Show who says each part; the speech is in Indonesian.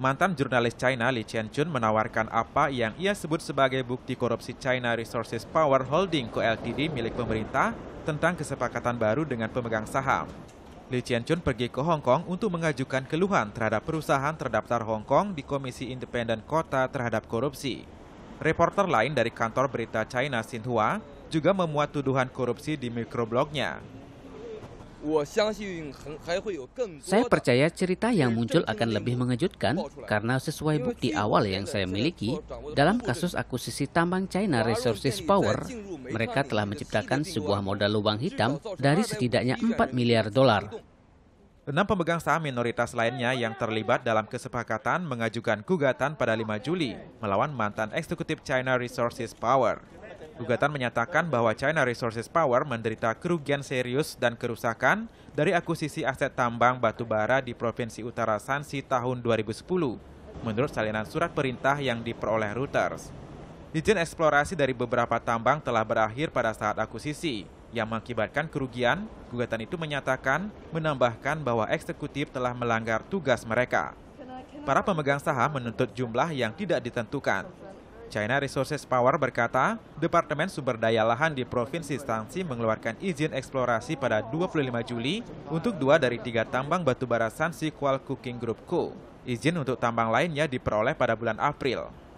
Speaker 1: Mantan jurnalis China Li Qianchun menawarkan apa yang ia sebut sebagai bukti korupsi China Resources Power Holding Co. Ltd milik pemerintah tentang kesepakatan baru dengan pemegang saham. Li Qianchun pergi ke Hong Kong untuk mengajukan keluhan terhadap perusahaan terdaftar Hong Kong di Komisi Independen Kota terhadap korupsi. Reporter lain dari kantor berita China Xinhua juga memuat tuduhan korupsi di mikroblognya.
Speaker 2: Saya percaya
Speaker 3: cerita yang muncul akan lebih mengejutkan karena sesuai bukti awal yang saya miliki, dalam kasus akuisisi tambang China Resources Power, mereka telah menciptakan sebuah modal lubang hitam dari setidaknya 4 miliar dolar. Enam pemegang saham minoritas lainnya yang
Speaker 1: terlibat dalam kesepakatan mengajukan gugatan pada 5 Juli melawan mantan eksekutif China Resources Power. Gugatan menyatakan bahwa China Resources Power menderita kerugian serius dan kerusakan dari akuisisi aset tambang batu bara di Provinsi Utara Sansi tahun 2010, menurut salinan surat perintah yang diperoleh Reuters. Izin eksplorasi dari beberapa tambang telah berakhir pada saat akuisisi, yang mengakibatkan kerugian, gugatan itu menyatakan menambahkan bahwa eksekutif telah melanggar tugas mereka. Para pemegang saham menuntut jumlah yang tidak ditentukan, China Resources Power berkata, Departemen Sumber Daya Lahan di Provinsi Shanxi mengeluarkan izin eksplorasi pada 25 Juli untuk dua dari tiga tambang batubara Shanxi Kual Cooking Group Co. Izin untuk tambang lainnya diperoleh pada bulan April.